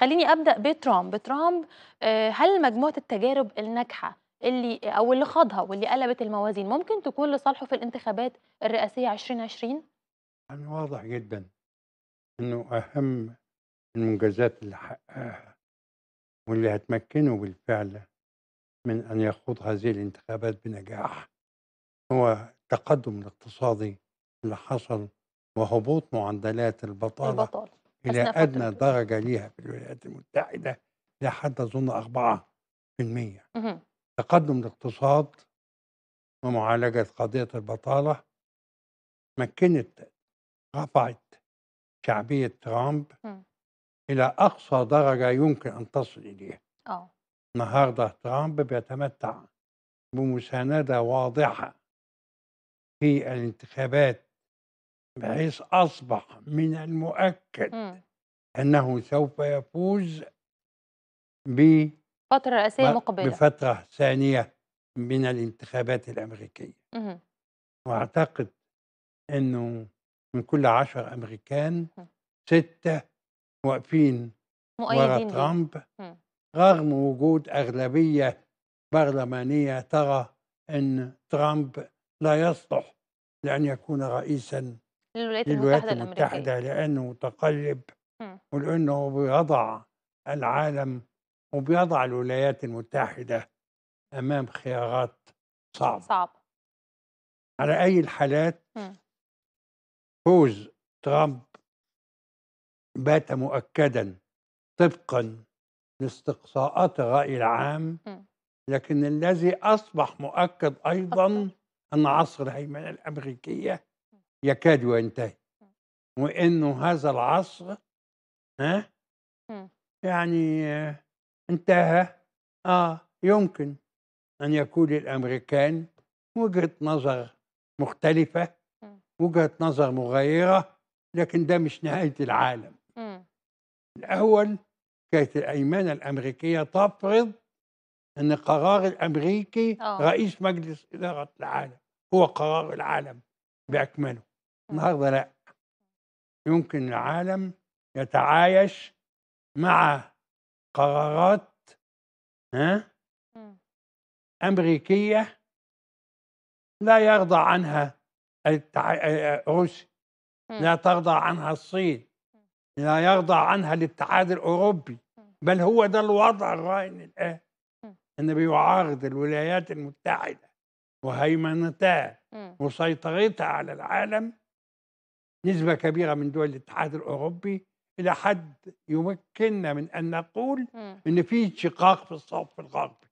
خليني ابدا بترامب ترامب آه، هل مجموعه التجارب الناجحه اللي او اللي خاضها واللي قلبت الموازين ممكن تكون لصالحه في الانتخابات الرئاسيه 2020 يعني واضح جدا انه اهم المنجزات اللي حققها واللي هتمكنه بالفعل من ان يخوض هذه الانتخابات بنجاح هو التقدم الاقتصادي اللي حصل وهبوط معدلات البطاله, البطالة. إلى أدنى درجة ليها في الولايات المتحدة لحد أظن 4% تقدم الاقتصاد ومعالجة قضية البطالة مكنت رفعت شعبية ترامب م. إلى أقصى درجة يمكن أن تصل إليها أوه. النهاردة ترامب بيتمتع بمساندة واضحة في الانتخابات بحيث أصبح من المؤكد م. أنه سوف يفوز بفترة رئاسية مقبلة بفترة ثانية من الانتخابات الأمريكية م. وأعتقد أنه من كل عشر أمريكان م. ستة واقفين ورا ترامب رغم وجود أغلبية برلمانية ترى أن ترامب لا يصلح لأن يكون رئيسا للولايات المتحدة للولايات الأمريكية المتحدة لأنه متقلب ولأنه بيضع العالم وبيضع الولايات المتحدة أمام خيارات صعبة صعب على أي الحالات فوز ترامب بات مؤكدا طبقا لاستقصاءات الرأي العام م. لكن الذي أصبح مؤكد أيضا أن عصر الهيمنة الأمريكية يكاد ينتهي وانه هذا العصر ها يعني انتهى اه يمكن ان يكون الامريكان وجهه نظر مختلفه وجهه نظر مغيره لكن ده مش نهايه العالم الاول كانت الايمان الامريكيه تفرض ان قرار الامريكي أوه. رئيس مجلس اداره العالم هو قرار العالم باكمله النهارده لا يمكن العالم يتعايش مع قرارات ها إمم. امريكيه لا يرضى عنها روسيا إمم. لا ترضى عنها الصين إمم. لا يرضى عنها الاتحاد الاوروبي بل هو ده الوضع الراهن الان النبي بيعارض الولايات المتحده وهيمنتها وسيطرتها على العالم نسبة كبيرة من دول الاتحاد الأوروبي إلى حد يمكننا من أن نقول أن في انشقاق في الصف الغربي